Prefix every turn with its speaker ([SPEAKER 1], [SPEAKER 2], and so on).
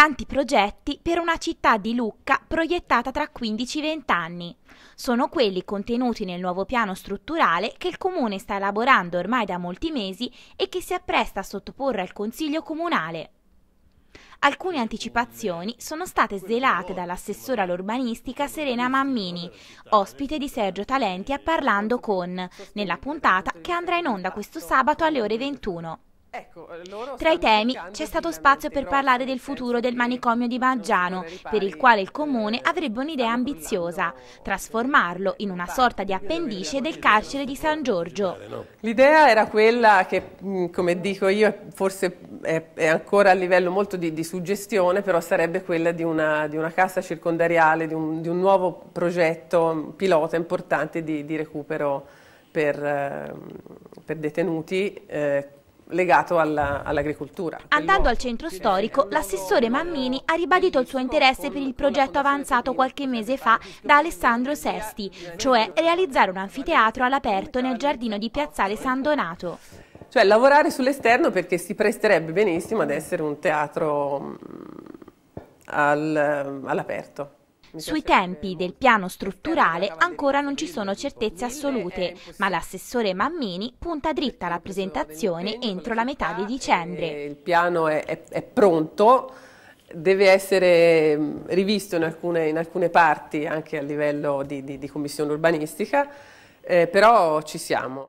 [SPEAKER 1] tanti progetti per una città di Lucca proiettata tra 15-20 anni. Sono quelli contenuti nel nuovo piano strutturale che il Comune sta elaborando ormai da molti mesi e che si appresta a sottoporre al Consiglio Comunale. Alcune anticipazioni sono state svelate dall'assessora all'urbanistica Serena Mammini, ospite di Sergio Talenti a Parlando con, nella puntata che andrà in onda questo sabato alle ore 21. Ecco, eh, Tra i temi c'è stato spazio per parlare del futuro del manicomio di Maggiano, per il quale il eh, comune avrebbe un'idea ambiziosa, trasformarlo in una sorta di appendice del carcere di San Giorgio.
[SPEAKER 2] L'idea era quella che, mm, come dico io, forse è, ancora a livello molto di, di suggestione, però sarebbe quella di una, di una cassa circondariale, di un, di un, nuovo progetto pilota importante di, recupero per, ehm, per detenuti eh, legato alla, all'agricoltura. Andando
[SPEAKER 1] al centro storico, l'assessore Mammini ha ribadito il suo interesse per il progetto avanzato qualche mese fa da Alessandro Sesti, cioè realizzare un anfiteatro all'aperto nel giardino di Piazzale San
[SPEAKER 2] Donato. Cioè lavorare sull'esterno perché si presterebbe benissimo ad essere un teatro mm, all'aperto. Sui tempi del piano
[SPEAKER 1] strutturale ancora non ci sono certezze assolute, ma l'assessore Mammini punta dritta alla presentazione entro la metà di dicembre. Il
[SPEAKER 2] piano è, è, è pronto, deve essere mm, rivisto in alcune, in alcune, parti anche a livello di, di, di commissione urbanistica, eh, però ci siamo.